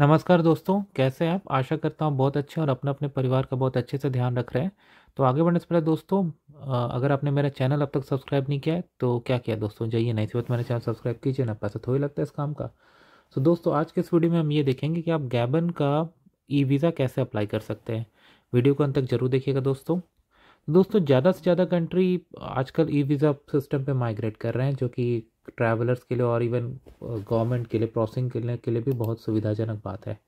नमस्कार दोस्तों कैसे हैं आप आशा करता हूँ बहुत अच्छे और अपने अपने परिवार का बहुत अच्छे से ध्यान रख रहे हैं तो आगे बढ़ने से पहले दोस्तों अगर आपने मेरा चैनल अब तक सब्सक्राइब नहीं किया है तो क्या किया दोस्तों जाइए नहीं सिर्फ तो मेरा चैनल सब्सक्राइब कीजिए ना पैसा थोड़ी लगता है इस काम का तो दोस्तों आज के इस वीडियो में हम ये देखेंगे कि आप गैबन का ई वीज़ा कैसे अप्लाई कर सकते हैं वीडियो को अंत तक जरूर देखिएगा दोस्तों तो दोस्तों ज़्यादा से ज़्यादा कंट्री आजकल ई वीज़ा सिस्टम पे माइग्रेट कर रहे हैं जो कि ट्रैवलर्स के लिए और इवन गवर्नमेंट uh, के लिए प्रोसेसिंग के लिए के लिए भी बहुत सुविधाजनक बात है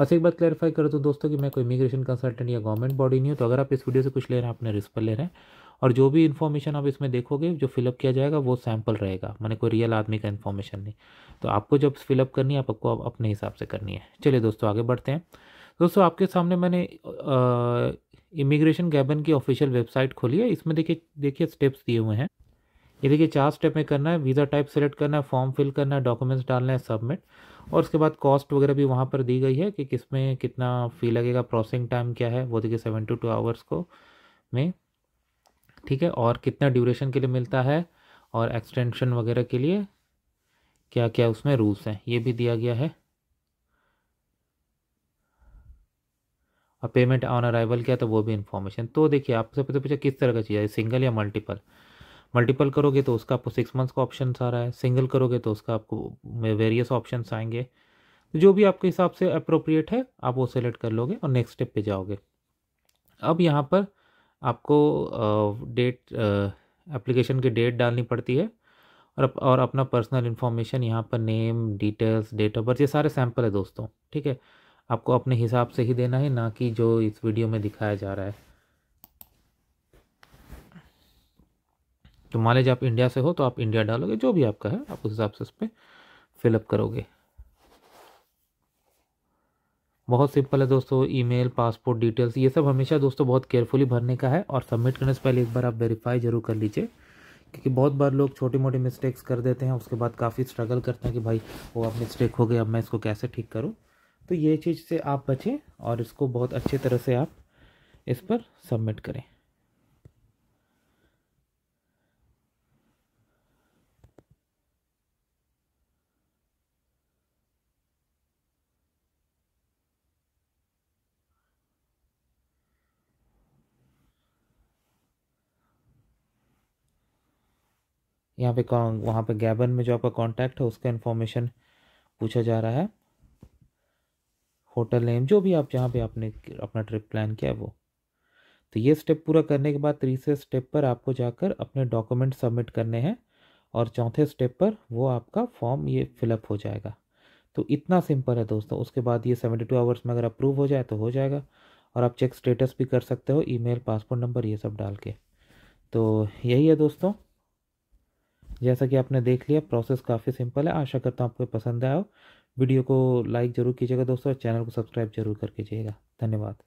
बस एक बात क्लैरिफाई कर तो दोस्तों कि मैं कोई इमिग्रेशन कंसल्टेंट या गवर्नमेंट बॉडी नहीं हूँ तो अगर आप इस वीडियो से कुछ ले रहे हैं अपने रिस्क पर ले रहे हैं और जो भी इन्फॉर्मेशन आप इसमें देखोगे जो फिलअप किया जाएगा वो सैम्पल रहेगा मैंने कोई रियल आदमी का इन्फॉर्मेशन नहीं तो आपको जब फिलअप करनी है आपको अपने हिसाब से करनी है चलिए दोस्तों आगे बढ़ते हैं दोस्तों आपके सामने मैंने uh, इमिग्रेशन गैबन की ऑफिशियल वेबसाइट खोलिए इसमें देखिए देखिए स्टेप्स दिए हुए हैं ये देखिए चार स्टेप में करना है वीज़ा टाइप सेलेक्ट करना है फॉर्म फिल करना है डॉक्यूमेंट्स डालना है सबमिट और उसके बाद कॉस्ट वगैरह भी वहाँ पर दी गई है कि किसमें कितना फ़ी लगेगा प्रोसेसिंग टाइम क्या है वो देखिए सेवन टू टू आवर्स को में ठीक है और कितना ड्यूरेशन के लिए मिलता है और एक्सटेंशन वगैरह के लिए क्या क्या उसमें रूल्स हैं ये भी दिया गया है और पेमेंट ऑन अराइवल किया तो वो भी इन्फॉर्मेशन तो देखिए आप सबसे पूछा किस तरह का चीज़ है सिंगल या मल्टीपल मल्टीपल करोगे तो उसका आपको सिक्स मंथ्स का ऑप्शन आ रहा है सिंगल करोगे तो उसका आपको वेरियस ऑप्शन आएंगे जो भी आपके हिसाब से अप्रोप्रिएट है आप वो सेलेक्ट कर लोगे और नेक्स्ट स्टेप पे जाओगे अब यहाँ पर आपको डेट एप्लीकेशन की डेट डालनी पड़ती है और अप, और अपना पर्सनल इन्फॉर्मेशन यहाँ पर name details date of birth ये सारे सैम्पल है दोस्तों ठीक है आपको अपने हिसाब से ही देना है ना कि जो इस वीडियो में दिखाया जा रहा है तो मान लीजिए आप इंडिया से हो तो आप इंडिया डालोगे जो भी आपका है आप उस हिसाब से उस पर फिलअप करोगे बहुत सिंपल है दोस्तों ईमेल पासपोर्ट डिटेल्स ये सब हमेशा दोस्तों बहुत केयरफुली भरने का है और सबमिट करने से पहले एक बार आप वेरीफाई जरूर कर लीजिए क्योंकि बहुत बार लोग छोटी मोटी मिस्टेक्स कर देते हैं उसके बाद काफ़ी स्ट्रगल करते हैं कि भाई वो अब मिस्टेक हो गई अब मैं इसको कैसे ठीक करूँ तो ये चीज़ से आप बचें और इसको बहुत अच्छे तरह से आप इस पर सबमिट करें यहाँ पे वहाँ पे गैबन में जो आपका कांटेक्ट है उसका इन्फॉर्मेशन पूछा जा रहा है होटल नेम जो भी आप जहाँ पे आपने अपना ट्रिप प्लान किया है वो तो ये स्टेप पूरा करने के बाद तीसरे स्टेप पर आपको जाकर अपने डॉक्यूमेंट सबमिट करने हैं और चौथे स्टेप पर वो आपका फॉर्म ये फिलअप हो जाएगा तो इतना सिंपल है दोस्तों उसके बाद ये सेवेंटी टू आवर्स में अगर अप्रूव हो जाए तो हो जाएगा और आप चेक स्टेटस भी कर सकते हो ईमेल पासपोर्ट नंबर ये सब डाल के तो यही है दोस्तों जैसा कि आपने देख लिया प्रोसेस काफ़ी सिंपल है आशा करता हूँ आपको पसंद आया हो वीडियो को लाइक ज़रूर कीजिएगा दोस्तों और चैनल को सब्सक्राइब जरूर करके जाइएगा धन्यवाद